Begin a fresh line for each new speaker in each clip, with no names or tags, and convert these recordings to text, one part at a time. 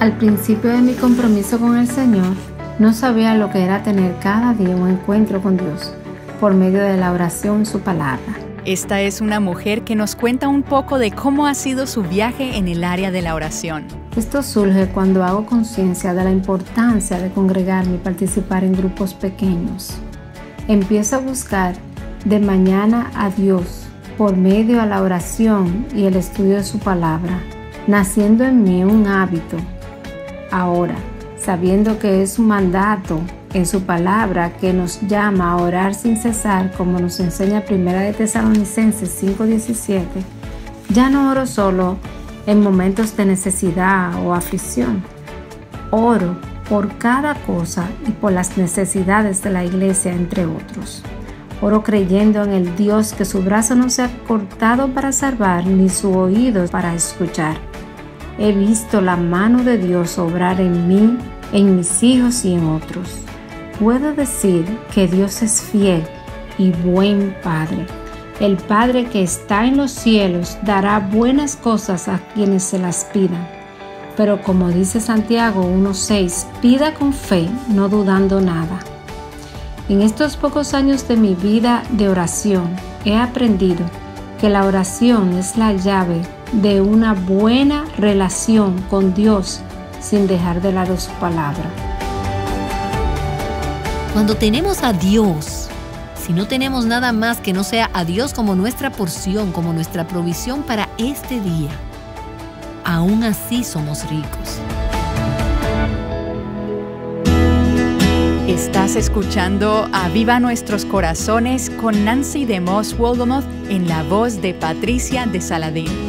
Al principio de mi compromiso con el Señor, no sabía lo que era tener cada día un encuentro con Dios por medio de la oración su palabra.
Esta es una mujer que nos cuenta un
poco de cómo ha sido su
viaje en el área de la oración.
Esto surge cuando hago conciencia de la importancia de congregarme y participar en grupos pequeños. Empiezo a buscar de mañana a Dios por medio de la oración y el estudio de su palabra, naciendo en mí un hábito ahora, sabiendo que es su mandato en su palabra que nos llama a orar sin cesar, como nos enseña Primera de Tesalonicenses 5:17, ya no oro solo en momentos de necesidad o aflicción. Oro por cada cosa y por las necesidades de la iglesia, entre otros. Oro creyendo en el Dios que su brazo no se ha cortado para salvar ni su oído para escuchar he visto la mano de Dios obrar en mí, en mis hijos y en otros. Puedo decir que Dios es fiel y buen Padre. El Padre que está en los cielos dará buenas cosas a quienes se las pidan. Pero como dice Santiago 1.6, pida con fe, no dudando nada. En estos pocos años de mi vida de oración, he aprendido que la oración es la llave de una buena relación con Dios sin dejar de lado su palabra. Cuando tenemos a Dios, si no tenemos nada
más que no sea a Dios como nuestra porción, como nuestra provisión para este día, aún así somos ricos.
Estás escuchando Aviva Nuestros Corazones con Nancy de Moss Woldomoth en la voz de Patricia de Saladín.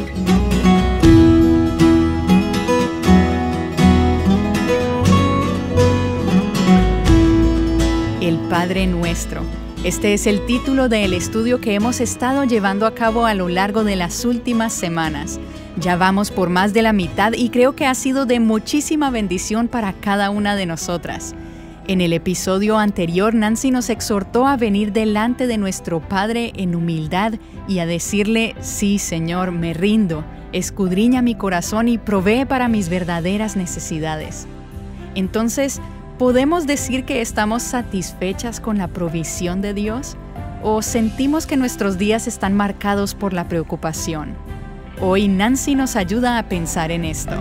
Padre nuestro. Este es el título del estudio que hemos estado llevando a cabo a lo largo de las últimas semanas. Ya vamos por más de la mitad y creo que ha sido de muchísima bendición para cada una de nosotras. En el episodio anterior, Nancy nos exhortó a venir delante de nuestro Padre en humildad y a decirle, sí Señor, me rindo, escudriña mi corazón y provee para mis verdaderas necesidades. Entonces, ¿Podemos decir que estamos satisfechas con la provisión de Dios? ¿O sentimos que nuestros días están marcados por la preocupación? Hoy Nancy nos ayuda
a pensar en esto.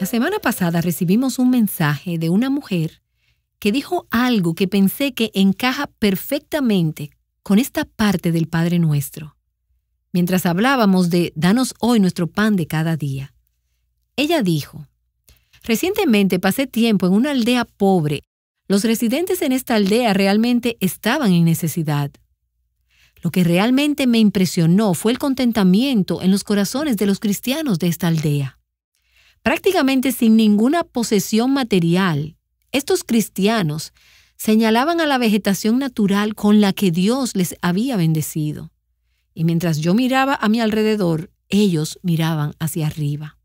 La semana pasada recibimos un mensaje de una mujer que dijo algo que pensé que encaja perfectamente con esta parte del Padre Nuestro. Mientras hablábamos de Danos hoy nuestro pan de cada día, ella dijo, Recientemente pasé tiempo en una aldea pobre. Los residentes en esta aldea realmente estaban en necesidad. Lo que realmente me impresionó fue el contentamiento en los corazones de los cristianos de esta aldea. Prácticamente sin ninguna posesión material, estos cristianos señalaban a la vegetación natural con la que Dios les había bendecido. Y mientras yo miraba a mi alrededor, ellos miraban hacia arriba.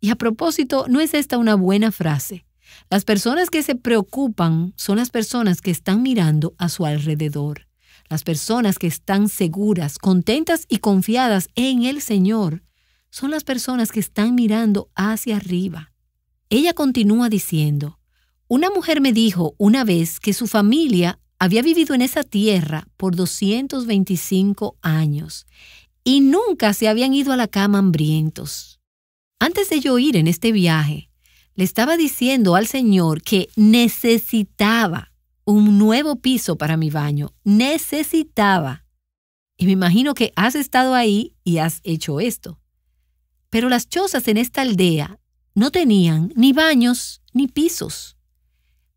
Y a propósito, ¿no es esta una buena frase? Las personas que se preocupan son las personas que están mirando a su alrededor, las personas que están seguras, contentas y confiadas en el Señor. Son las personas que están mirando hacia arriba. Ella continúa diciendo, una mujer me dijo una vez que su familia había vivido en esa tierra por 225 años y nunca se habían ido a la cama hambrientos. Antes de yo ir en este viaje, le estaba diciendo al Señor que necesitaba un nuevo piso para mi baño. Necesitaba. Y me imagino que has estado ahí y has hecho esto. Pero las chozas en esta aldea no tenían ni baños ni pisos.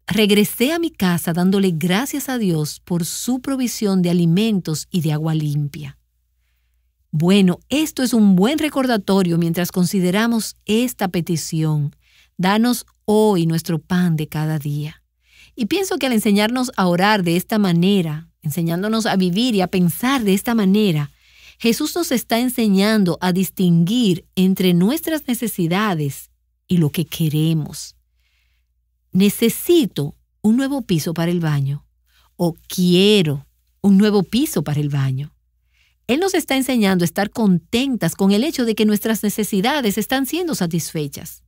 Regresé a mi casa dándole gracias a Dios por su provisión de alimentos y de agua limpia. Bueno, esto es un buen recordatorio mientras consideramos esta petición. Danos hoy nuestro pan de cada día. Y pienso que al enseñarnos a orar de esta manera, enseñándonos a vivir y a pensar de esta manera, Jesús nos está enseñando a distinguir entre nuestras necesidades y lo que queremos. Necesito un nuevo piso para el baño o quiero un nuevo piso para el baño. Él nos está enseñando a estar contentas con el hecho de que nuestras necesidades están siendo satisfechas.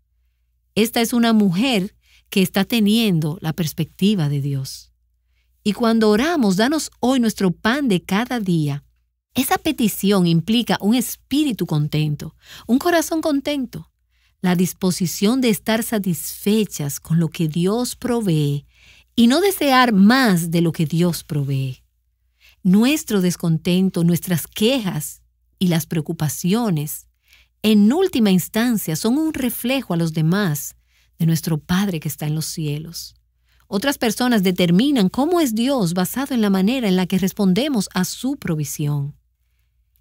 Esta es una mujer que está teniendo la perspectiva de Dios. Y cuando oramos, danos hoy nuestro pan de cada día. Esa petición implica un espíritu contento, un corazón contento, la disposición de estar satisfechas con lo que Dios provee y no desear más de lo que Dios provee nuestro descontento, nuestras quejas y las preocupaciones, en última instancia, son un reflejo a los demás de nuestro Padre que está en los cielos. Otras personas determinan cómo es Dios basado en la manera en la que respondemos a su provisión.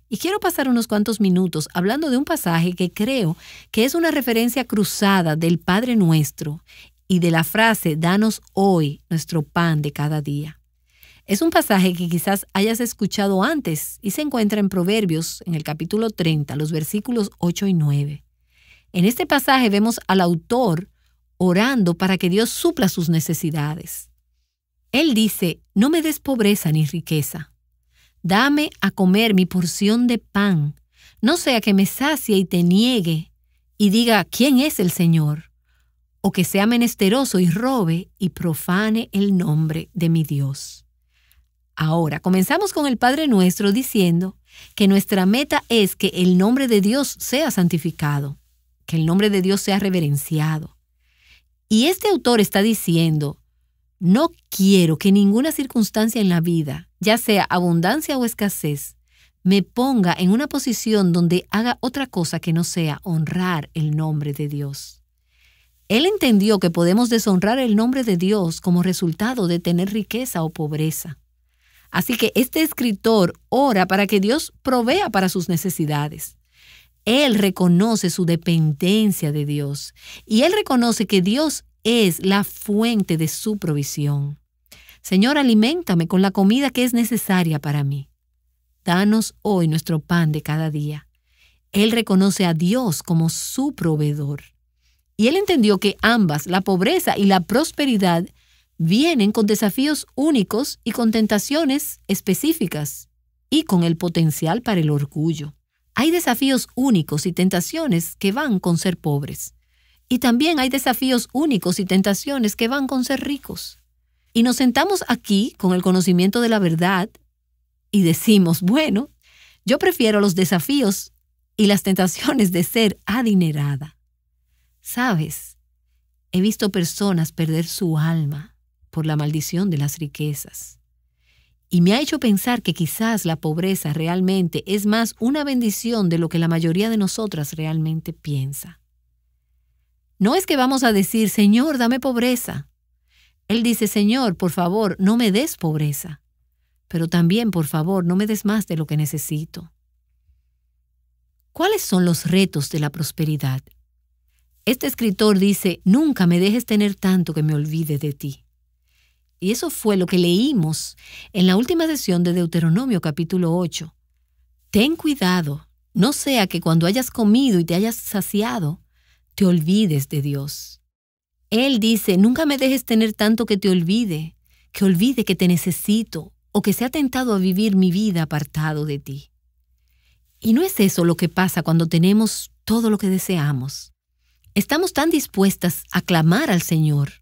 Y quiero pasar unos cuantos minutos hablando de un pasaje que creo que es una referencia cruzada del Padre nuestro y de la frase Danos hoy nuestro pan de cada día. Es un pasaje que quizás hayas escuchado antes y se encuentra en Proverbios, en el capítulo 30, los versículos 8 y 9. En este pasaje vemos al autor orando para que Dios supla sus necesidades. Él dice, no me des pobreza ni riqueza. Dame a comer mi porción de pan, no sea que me sacie y te niegue y diga, ¿quién es el Señor? O que sea menesteroso y robe y profane el nombre de mi Dios. Ahora, comenzamos con el Padre Nuestro diciendo que nuestra meta es que el nombre de Dios sea santificado, que el nombre de Dios sea reverenciado. Y este autor está diciendo, no quiero que ninguna circunstancia en la vida, ya sea abundancia o escasez, me ponga en una posición donde haga otra cosa que no sea honrar el nombre de Dios. Él entendió que podemos deshonrar el nombre de Dios como resultado de tener riqueza o pobreza. Así que este escritor ora para que Dios provea para sus necesidades. Él reconoce su dependencia de Dios y él reconoce que Dios es la fuente de su provisión. Señor, aliméntame con la comida que es necesaria para mí. Danos hoy nuestro pan de cada día. Él reconoce a Dios como su proveedor. Y él entendió que ambas, la pobreza y la prosperidad, vienen con desafíos únicos y con tentaciones específicas y con el potencial para el orgullo. Hay desafíos únicos y tentaciones que van con ser pobres. Y también hay desafíos únicos y tentaciones que van con ser ricos. Y nos sentamos aquí con el conocimiento de la verdad y decimos, bueno, yo prefiero los desafíos y las tentaciones de ser adinerada. Sabes, he visto personas perder su alma por la maldición de las riquezas. Y me ha hecho pensar que quizás la pobreza realmente es más una bendición de lo que la mayoría de nosotras realmente piensa. No es que vamos a decir, Señor, dame pobreza. Él dice, Señor, por favor, no me des pobreza, pero también, por favor, no me des más de lo que necesito. ¿Cuáles son los retos de la prosperidad? Este escritor dice, nunca me dejes tener tanto que me olvide de ti. Y eso fue lo que leímos en la última sesión de Deuteronomio capítulo 8. Ten cuidado, no sea que cuando hayas comido y te hayas saciado, te olvides de Dios. Él dice, nunca me dejes tener tanto que te olvide, que olvide que te necesito o que sea tentado a vivir mi vida apartado de ti. Y no es eso lo que pasa cuando tenemos todo lo que deseamos. Estamos tan dispuestas a clamar al Señor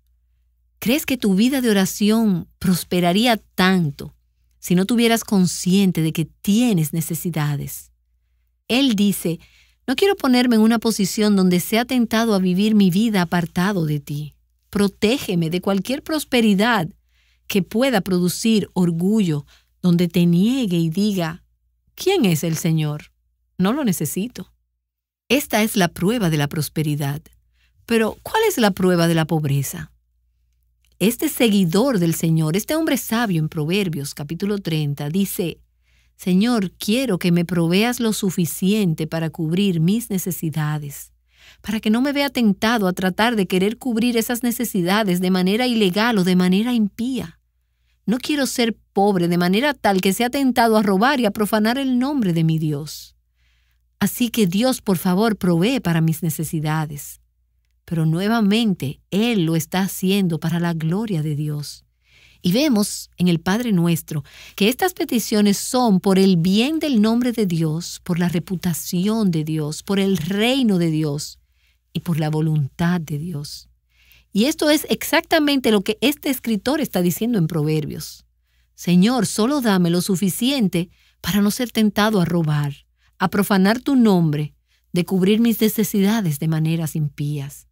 ¿Crees que tu vida de oración prosperaría tanto si no tuvieras consciente de que tienes necesidades? Él dice, no quiero ponerme en una posición donde sea tentado a vivir mi vida apartado de ti. Protégeme de cualquier prosperidad que pueda producir orgullo, donde te niegue y diga, ¿quién es el Señor? No lo necesito. Esta es la prueba de la prosperidad. Pero, ¿cuál es la prueba de la pobreza? este seguidor del Señor, este hombre sabio en Proverbios capítulo 30, dice, Señor, quiero que me proveas lo suficiente para cubrir mis necesidades, para que no me vea tentado a tratar de querer cubrir esas necesidades de manera ilegal o de manera impía. No quiero ser pobre de manera tal que sea tentado a robar y a profanar el nombre de mi Dios. Así que Dios, por favor, provee para mis necesidades pero nuevamente Él lo está haciendo para la gloria de Dios. Y vemos en el Padre nuestro que estas peticiones son por el bien del nombre de Dios, por la reputación de Dios, por el reino de Dios y por la voluntad de Dios. Y esto es exactamente lo que este escritor está diciendo en Proverbios. Señor, solo dame lo suficiente para no ser tentado a robar, a profanar tu nombre, de cubrir mis necesidades de maneras impías.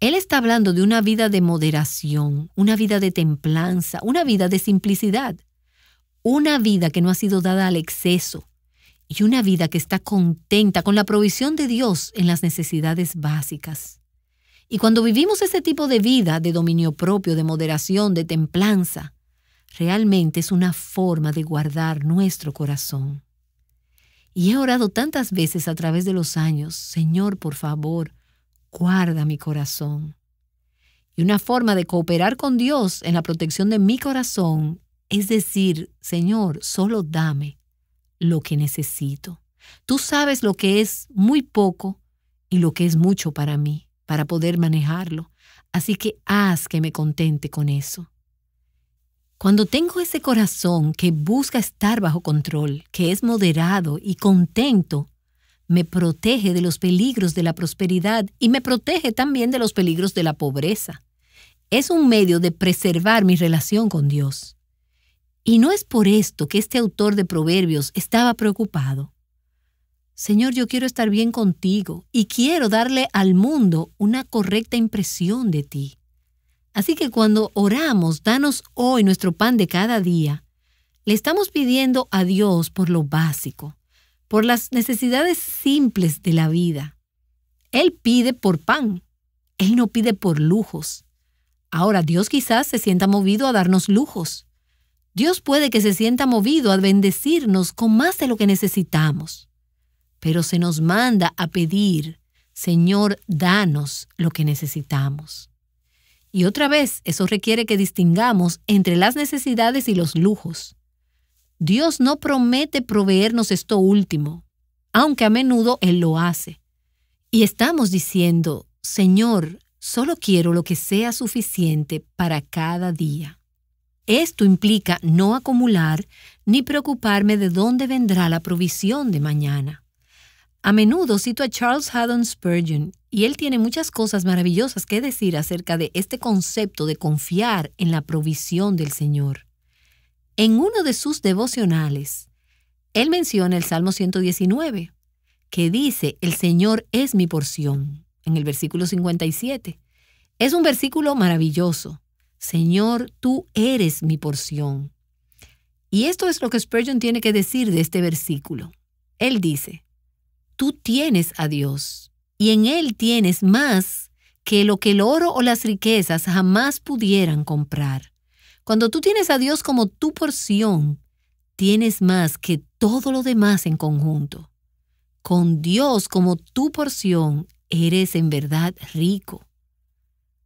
Él está hablando de una vida de moderación, una vida de templanza, una vida de simplicidad, una vida que no ha sido dada al exceso y una vida que está contenta con la provisión de Dios en las necesidades básicas. Y cuando vivimos ese tipo de vida de dominio propio, de moderación, de templanza, realmente es una forma de guardar nuestro corazón. Y he orado tantas veces a través de los años, Señor, por favor, guarda mi corazón. Y una forma de cooperar con Dios en la protección de mi corazón es decir, Señor, solo dame lo que necesito. Tú sabes lo que es muy poco y lo que es mucho para mí, para poder manejarlo. Así que haz que me contente con eso. Cuando tengo ese corazón que busca estar bajo control, que es moderado y contento me protege de los peligros de la prosperidad y me protege también de los peligros de la pobreza. Es un medio de preservar mi relación con Dios. Y no es por esto que este autor de Proverbios estaba preocupado. Señor, yo quiero estar bien contigo y quiero darle al mundo una correcta impresión de ti. Así que cuando oramos, danos hoy nuestro pan de cada día, le estamos pidiendo a Dios por lo básico, por las necesidades simples de la vida. Él pide por pan, Él no pide por lujos. Ahora Dios quizás se sienta movido a darnos lujos. Dios puede que se sienta movido a bendecirnos con más de lo que necesitamos. Pero se nos manda a pedir, Señor, danos lo que necesitamos. Y otra vez, eso requiere que distingamos entre las necesidades y los lujos. Dios no promete proveernos esto último, aunque a menudo Él lo hace. Y estamos diciendo, Señor, solo quiero lo que sea suficiente para cada día. Esto implica no acumular ni preocuparme de dónde vendrá la provisión de mañana. A menudo cito a Charles Haddon Spurgeon y él tiene muchas cosas maravillosas que decir acerca de este concepto de confiar en la provisión del Señor. En uno de sus devocionales, él menciona el Salmo 119, que dice, el Señor es mi porción, en el versículo 57. Es un versículo maravilloso. Señor, tú eres mi porción. Y esto es lo que Spurgeon tiene que decir de este versículo. Él dice, tú tienes a Dios y en Él tienes más que lo que el oro o las riquezas jamás pudieran comprar. Cuando tú tienes a Dios como tu porción, tienes más que todo lo demás en conjunto. Con Dios como tu porción, eres en verdad rico.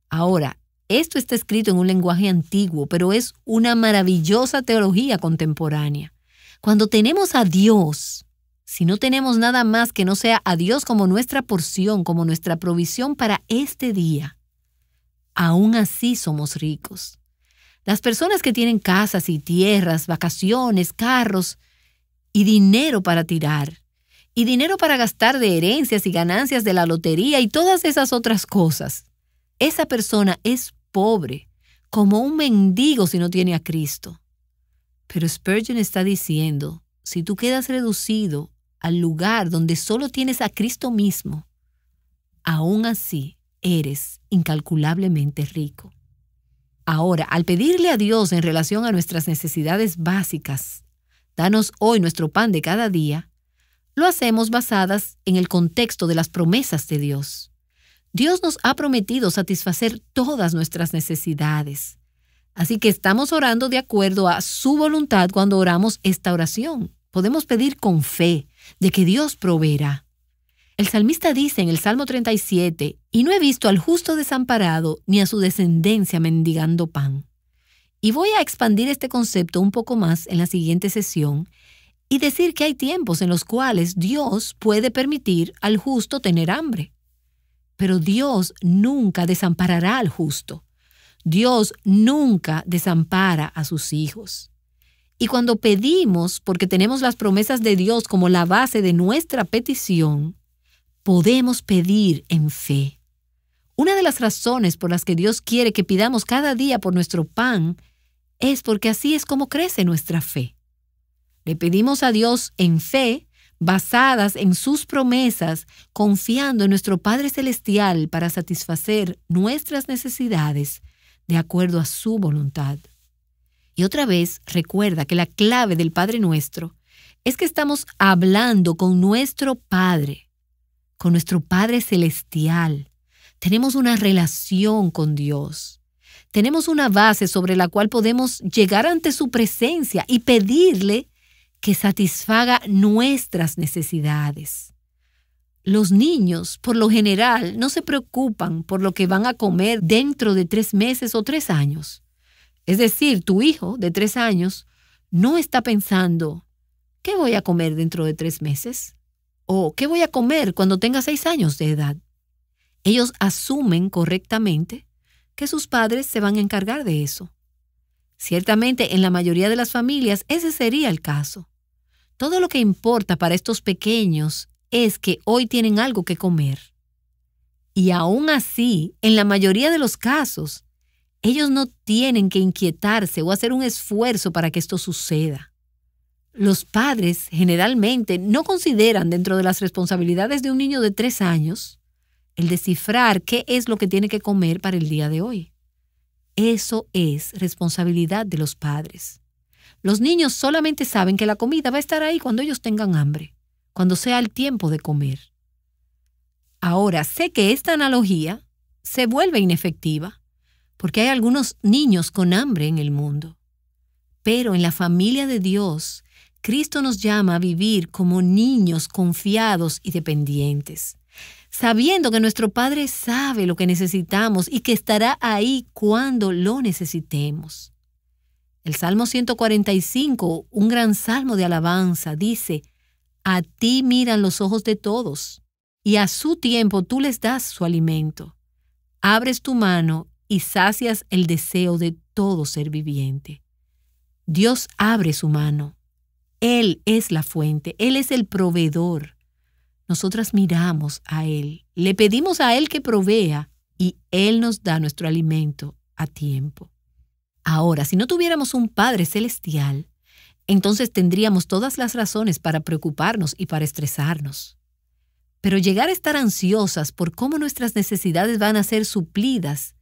Ahora, esto está escrito en un lenguaje antiguo, pero es una maravillosa teología contemporánea. Cuando tenemos a Dios, si no tenemos nada más que no sea a Dios como nuestra porción, como nuestra provisión para este día, aún así somos ricos. Las personas que tienen casas y tierras, vacaciones, carros y dinero para tirar, y dinero para gastar de herencias y ganancias de la lotería y todas esas otras cosas. Esa persona es pobre, como un mendigo si no tiene a Cristo. Pero Spurgeon está diciendo, si tú quedas reducido al lugar donde solo tienes a Cristo mismo, aún así eres incalculablemente rico. Ahora, al pedirle a Dios en relación a nuestras necesidades básicas, danos hoy nuestro pan de cada día, lo hacemos basadas en el contexto de las promesas de Dios. Dios nos ha prometido satisfacer todas nuestras necesidades. Así que estamos orando de acuerdo a su voluntad cuando oramos esta oración. Podemos pedir con fe de que Dios proveerá. El salmista dice en el Salmo 37, y no he visto al justo desamparado ni a su descendencia mendigando pan. Y voy a expandir este concepto un poco más en la siguiente sesión y decir que hay tiempos en los cuales Dios puede permitir al justo tener hambre. Pero Dios nunca desamparará al justo. Dios nunca desampara a sus hijos. Y cuando pedimos, porque tenemos las promesas de Dios como la base de nuestra petición, podemos pedir en fe. Una de las razones por las que Dios quiere que pidamos cada día por nuestro pan es porque así es como crece nuestra fe. Le pedimos a Dios en fe, basadas en sus promesas, confiando en nuestro Padre Celestial para satisfacer nuestras necesidades de acuerdo a su voluntad. Y otra vez, recuerda que la clave del Padre nuestro es que estamos hablando con nuestro Padre con nuestro Padre Celestial. Tenemos una relación con Dios. Tenemos una base sobre la cual podemos llegar ante su presencia y pedirle que satisfaga nuestras necesidades. Los niños, por lo general, no se preocupan por lo que van a comer dentro de tres meses o tres años. Es decir, tu hijo de tres años no está pensando, ¿qué voy a comer dentro de tres meses? o ¿qué voy a comer cuando tenga seis años de edad? Ellos asumen correctamente que sus padres se van a encargar de eso. Ciertamente en la mayoría de las familias ese sería el caso. Todo lo que importa para estos pequeños es que hoy tienen algo que comer. Y aún así, en la mayoría de los casos, ellos no tienen que inquietarse o hacer un esfuerzo para que esto suceda los padres generalmente no consideran dentro de las responsabilidades de un niño de tres años el descifrar qué es lo que tiene que comer para el día de hoy. Eso es responsabilidad de los padres. Los niños solamente saben que la comida va a estar ahí cuando ellos tengan hambre, cuando sea el tiempo de comer. Ahora, sé que esta analogía se vuelve inefectiva porque hay algunos niños con hambre en el mundo, pero en la familia de Dios Cristo nos llama a vivir como niños confiados y dependientes, sabiendo que nuestro Padre sabe lo que necesitamos y que estará ahí cuando lo necesitemos. El Salmo 145, un gran salmo de alabanza, dice, A ti miran los ojos de todos, y a su tiempo tú les das su alimento. Abres tu mano y sacias el deseo de todo ser viviente. Dios abre su mano él es la fuente, Él es el proveedor. Nosotras miramos a Él, le pedimos a Él que provea y Él nos da nuestro alimento a tiempo. Ahora, si no tuviéramos un Padre Celestial, entonces tendríamos todas las razones para preocuparnos y para estresarnos. Pero llegar a estar ansiosas por cómo nuestras necesidades van a ser suplidas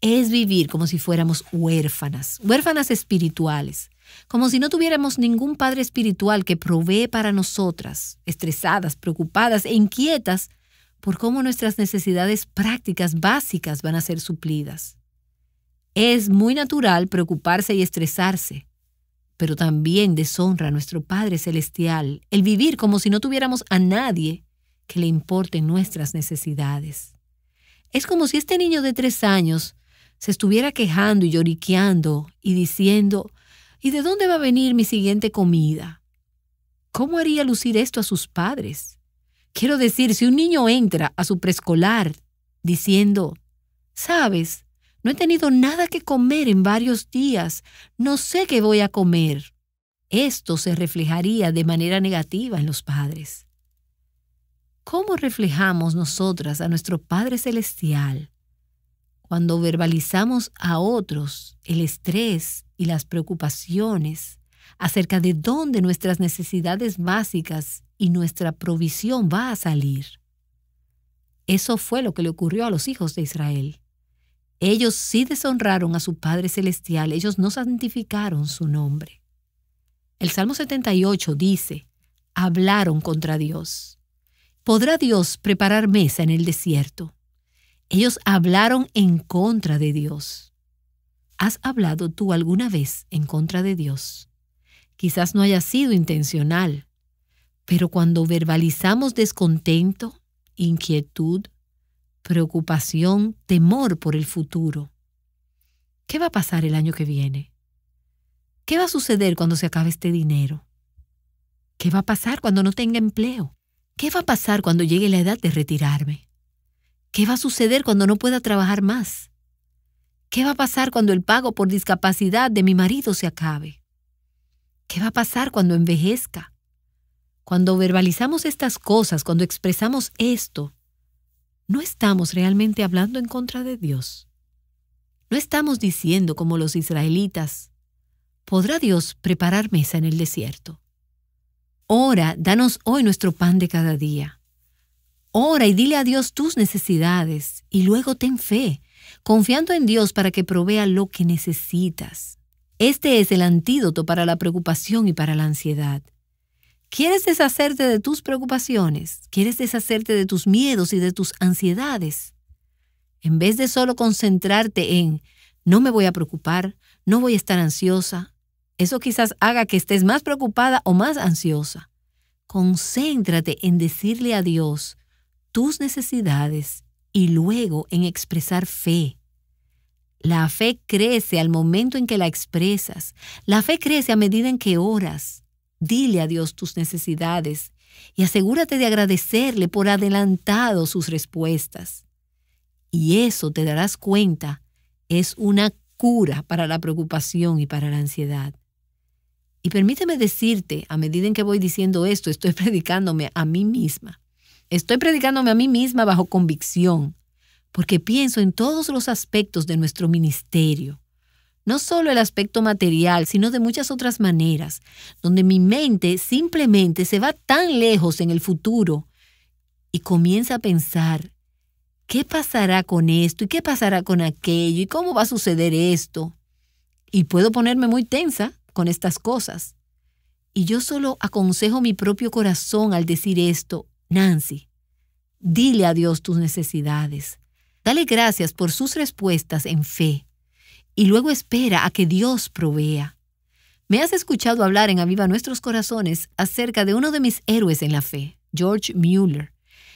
es vivir como si fuéramos huérfanas, huérfanas espirituales, como si no tuviéramos ningún padre espiritual que provee para nosotras, estresadas, preocupadas e inquietas por cómo nuestras necesidades prácticas básicas van a ser suplidas. Es muy natural preocuparse y estresarse, pero también deshonra a nuestro Padre Celestial el vivir como si no tuviéramos a nadie que le importe nuestras necesidades. Es como si este niño de tres años se estuviera quejando y lloriqueando y diciendo, ¿Y de dónde va a venir mi siguiente comida? ¿Cómo haría lucir esto a sus padres? Quiero decir, si un niño entra a su preescolar diciendo, sabes, no he tenido nada que comer en varios días, no sé qué voy a comer. Esto se reflejaría de manera negativa en los padres. ¿Cómo reflejamos nosotras a nuestro Padre Celestial cuando verbalizamos a otros el estrés y las preocupaciones acerca de dónde nuestras necesidades básicas y nuestra provisión va a salir. Eso fue lo que le ocurrió a los hijos de Israel. Ellos sí deshonraron a su Padre Celestial, ellos no santificaron su nombre. El Salmo 78 dice, hablaron contra Dios. ¿Podrá Dios preparar mesa en el desierto? Ellos hablaron en contra de Dios. ¿Has hablado tú alguna vez en contra de Dios? Quizás no haya sido intencional, pero cuando verbalizamos descontento, inquietud, preocupación, temor por el futuro, ¿qué va a pasar el año que viene? ¿Qué va a suceder cuando se acabe este dinero? ¿Qué va a pasar cuando no tenga empleo? ¿Qué va a pasar cuando llegue la edad de retirarme? ¿Qué va a suceder cuando no pueda trabajar más? ¿Qué va a pasar cuando el pago por discapacidad de mi marido se acabe? ¿Qué va a pasar cuando envejezca? Cuando verbalizamos estas cosas, cuando expresamos esto, no estamos realmente hablando en contra de Dios. No estamos diciendo como los israelitas, ¿podrá Dios preparar mesa en el desierto? Ora, danos hoy nuestro pan de cada día. Ora y dile a Dios tus necesidades y luego ten fe, confiando en Dios para que provea lo que necesitas. Este es el antídoto para la preocupación y para la ansiedad. ¿Quieres deshacerte de tus preocupaciones? ¿Quieres deshacerte de tus miedos y de tus ansiedades? En vez de solo concentrarte en, no me voy a preocupar, no voy a estar ansiosa, eso quizás haga que estés más preocupada o más ansiosa. Concéntrate en decirle a Dios, tus necesidades y luego en expresar fe. La fe crece al momento en que la expresas. La fe crece a medida en que oras. Dile a Dios tus necesidades y asegúrate de agradecerle por adelantado sus respuestas. Y eso te darás cuenta es una cura para la preocupación y para la ansiedad. Y permíteme decirte, a medida en que voy diciendo esto, estoy predicándome a mí misma. Estoy predicándome a mí misma bajo convicción, porque pienso en todos los aspectos de nuestro ministerio. No solo el aspecto material, sino de muchas otras maneras, donde mi mente simplemente se va tan lejos en el futuro y comienza a pensar, ¿qué pasará con esto? ¿Y qué pasará con aquello? ¿Y cómo va a suceder esto? Y puedo ponerme muy tensa con estas cosas. Y yo solo aconsejo mi propio corazón al decir esto Nancy, dile a Dios tus necesidades. Dale gracias por sus respuestas en fe y luego espera a que Dios provea. Me has escuchado hablar en Aviva Nuestros Corazones acerca de uno de mis héroes en la fe, George Mueller,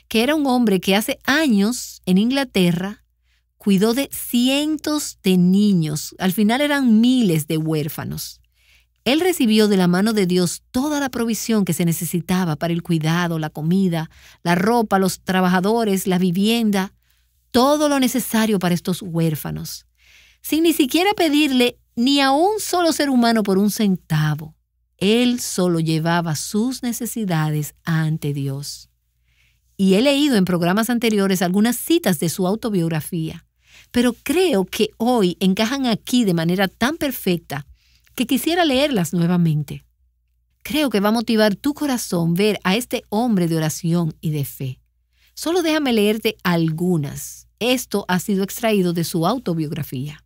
que era un hombre que hace años en Inglaterra cuidó de cientos de niños, al final eran miles de huérfanos. Él recibió de la mano de Dios toda la provisión que se necesitaba para el cuidado, la comida, la ropa, los trabajadores, la vivienda, todo lo necesario para estos huérfanos, sin ni siquiera pedirle ni a un solo ser humano por un centavo. Él solo llevaba sus necesidades ante Dios. Y he leído en programas anteriores algunas citas de su autobiografía, pero creo que hoy encajan aquí de manera tan perfecta que quisiera leerlas nuevamente. Creo que va a motivar tu corazón ver a este hombre de oración y de fe. Solo déjame leerte algunas. Esto ha sido extraído de su autobiografía.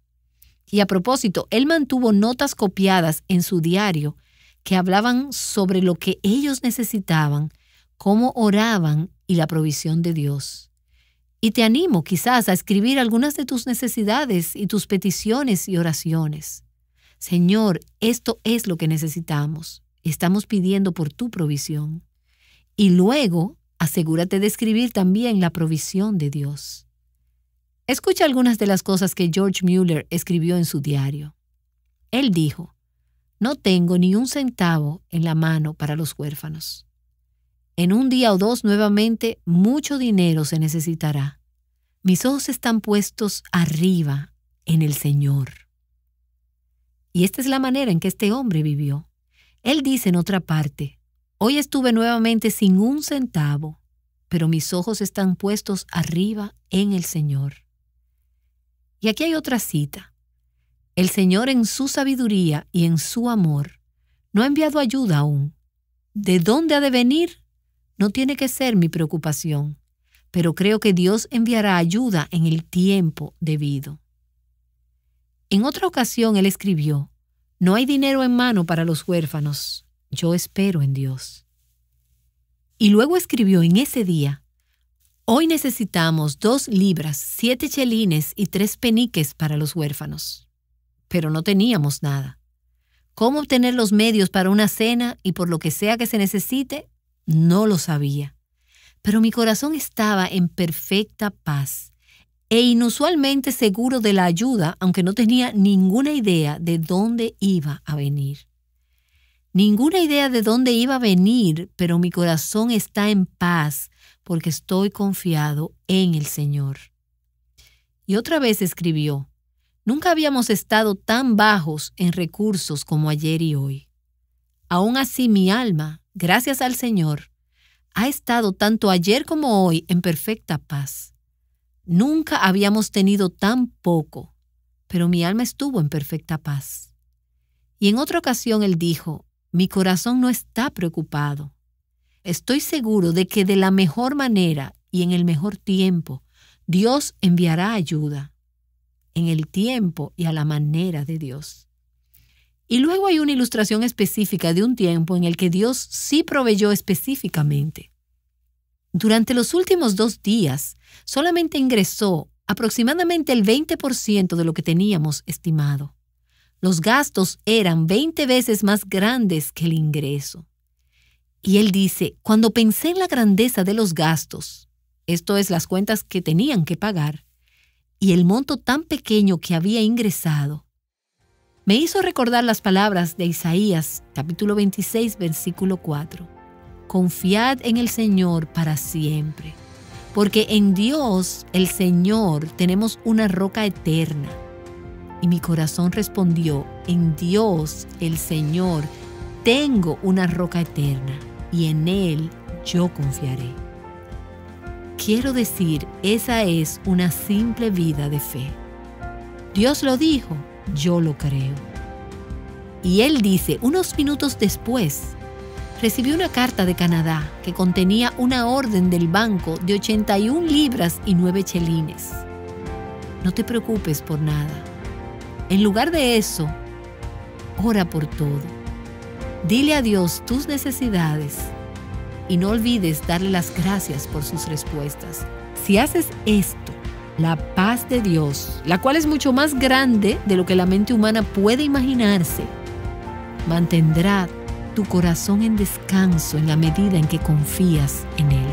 Y a propósito, él mantuvo notas copiadas en su diario que hablaban sobre lo que ellos necesitaban, cómo oraban y la provisión de Dios. Y te animo quizás a escribir algunas de tus necesidades y tus peticiones y oraciones. Señor, esto es lo que necesitamos. Estamos pidiendo por tu provisión. Y luego, asegúrate de escribir también la provisión de Dios. Escucha algunas de las cosas que George Mueller escribió en su diario. Él dijo, no tengo ni un centavo en la mano para los huérfanos. En un día o dos nuevamente mucho dinero se necesitará. Mis ojos están puestos arriba en el Señor. Y esta es la manera en que este hombre vivió. Él dice en otra parte, hoy estuve nuevamente sin un centavo, pero mis ojos están puestos arriba en el Señor. Y aquí hay otra cita. El Señor en su sabiduría y en su amor no ha enviado ayuda aún. ¿De dónde ha de venir? No tiene que ser mi preocupación, pero creo que Dios enviará ayuda en el tiempo debido. En otra ocasión él escribió, No hay dinero en mano para los huérfanos, yo espero en Dios. Y luego escribió en ese día, Hoy necesitamos dos libras, siete chelines y tres peniques para los huérfanos. Pero no teníamos nada. ¿Cómo obtener los medios para una cena y por lo que sea que se necesite? No lo sabía. Pero mi corazón estaba en perfecta paz e inusualmente seguro de la ayuda, aunque no tenía ninguna idea de dónde iba a venir. Ninguna idea de dónde iba a venir, pero mi corazón está en paz porque estoy confiado en el Señor. Y otra vez escribió, Nunca habíamos estado tan bajos en recursos como ayer y hoy. Aún así mi alma, gracias al Señor, ha estado tanto ayer como hoy en perfecta paz. Nunca habíamos tenido tan poco, pero mi alma estuvo en perfecta paz. Y en otra ocasión él dijo, mi corazón no está preocupado. Estoy seguro de que de la mejor manera y en el mejor tiempo Dios enviará ayuda, en el tiempo y a la manera de Dios. Y luego hay una ilustración específica de un tiempo en el que Dios sí proveyó específicamente. Durante los últimos dos días, solamente ingresó aproximadamente el 20% de lo que teníamos estimado. Los gastos eran 20 veces más grandes que el ingreso. Y él dice, cuando pensé en la grandeza de los gastos, esto es las cuentas que tenían que pagar, y el monto tan pequeño que había ingresado, me hizo recordar las palabras de Isaías capítulo 26 versículo 4 Confiad en el Señor para siempre, porque en Dios, el Señor, tenemos una roca eterna. Y mi corazón respondió, en Dios, el Señor, tengo una roca eterna, y en Él yo confiaré. Quiero decir, esa es una simple vida de fe. Dios lo dijo, yo lo creo. Y Él dice, unos minutos después, recibió una carta de Canadá que contenía una orden del banco de 81 libras y 9 chelines. No te preocupes por nada. En lugar de eso, ora por todo. Dile a Dios tus necesidades y no olvides darle las gracias por sus respuestas. Si haces esto, la paz de Dios, la cual es mucho más grande de lo que la mente humana puede imaginarse, mantendrá corazón en descanso en la medida en que confías en Él.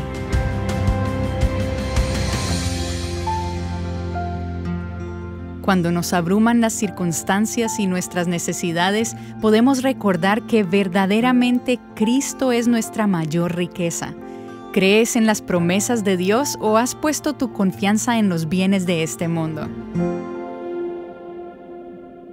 Cuando nos abruman las circunstancias y nuestras necesidades, podemos recordar que verdaderamente Cristo es nuestra mayor riqueza. ¿Crees en las promesas de Dios o has puesto tu confianza en los bienes de este mundo?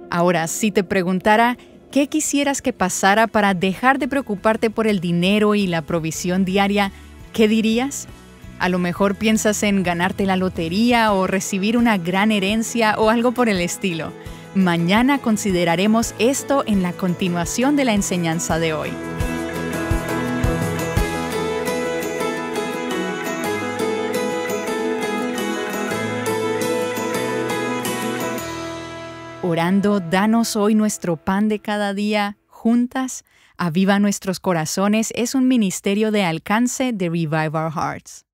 Ahora, si te preguntara, ¿Qué quisieras que pasara para dejar de preocuparte por el dinero y la provisión diaria? ¿Qué dirías? A lo mejor piensas en ganarte la lotería o recibir una gran herencia o algo por el estilo. Mañana consideraremos esto en la continuación de la enseñanza de hoy. danos hoy nuestro pan de cada día juntas. Aviva nuestros corazones es un ministerio de alcance de Revive Our Hearts.